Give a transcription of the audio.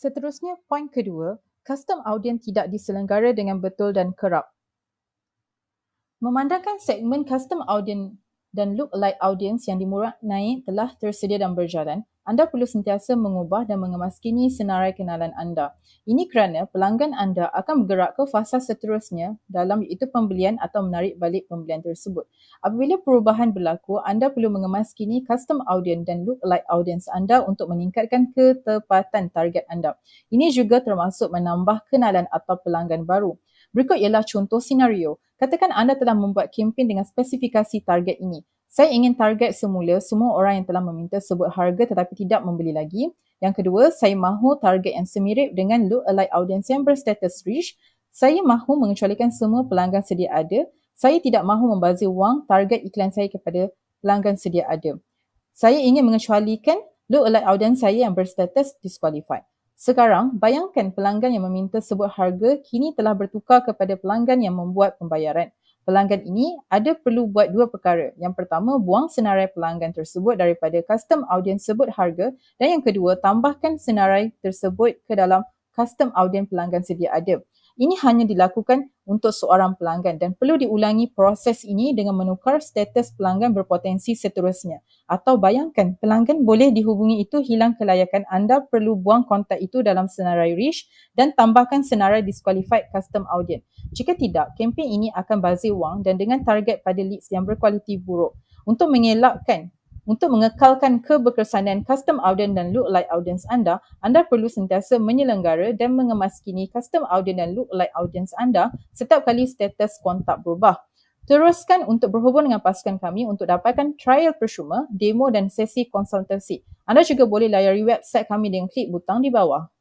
Seterusnya, poin kedua, custom audien tidak diselenggara dengan betul dan kerap. Memandangkan segmen custom audien dan look-alike audience yang dimurat naik telah tersedia dan berjalan, anda perlu sentiasa mengubah dan mengemaskini senarai kenalan anda. Ini kerana pelanggan anda akan bergerak ke fasa seterusnya dalam iaitu pembelian atau menarik balik pembelian tersebut. Apabila perubahan berlaku, anda perlu mengemaskini custom audience dan look-alike audience anda untuk meningkatkan ketepatan target anda. Ini juga termasuk menambah kenalan atau pelanggan baru. Berikut ialah contoh senario. Katakan anda telah membuat kempen dengan spesifikasi target ini. Saya ingin target semula semua orang yang telah meminta sebut harga tetapi tidak membeli lagi. Yang kedua, saya mahu target yang semirip dengan look-alike audience yang berstatus rich. Saya mahu mengecualikan semua pelanggan sedia ada. Saya tidak mahu membazir wang target iklan saya kepada pelanggan sedia ada. Saya ingin mengecualikan look-alike audience saya yang berstatus disqualified. Sekarang, bayangkan pelanggan yang meminta sebut harga kini telah bertukar kepada pelanggan yang membuat pembayaran pelanggan ini ada perlu buat dua perkara. Yang pertama, buang senarai pelanggan tersebut daripada custom audience sebut harga dan yang kedua, tambahkan senarai tersebut ke dalam custom audience pelanggan sedia ada. Ini hanya dilakukan untuk seorang pelanggan dan perlu diulangi proses ini dengan menukar status pelanggan berpotensi seterusnya. Atau bayangkan pelanggan boleh dihubungi itu hilang kelayakan anda perlu buang kontak itu dalam senarai reach dan tambahkan senarai disqualified custom audience. Jika tidak, kempen ini akan bazir wang dan dengan target pada leads yang berkualiti buruk. Untuk mengelakkan untuk mengekalkan keberkesanan custom audience dan look like audience anda, anda perlu sentiasa menyelenggara dan mengemaskini custom audience dan look like audience anda setiap kali status kontak berubah. Teruskan untuk berhubung dengan pasukan kami untuk dapatkan trial percuma, demo dan sesi konsultasi. Anda juga boleh layari website kami dengan klik butang di bawah.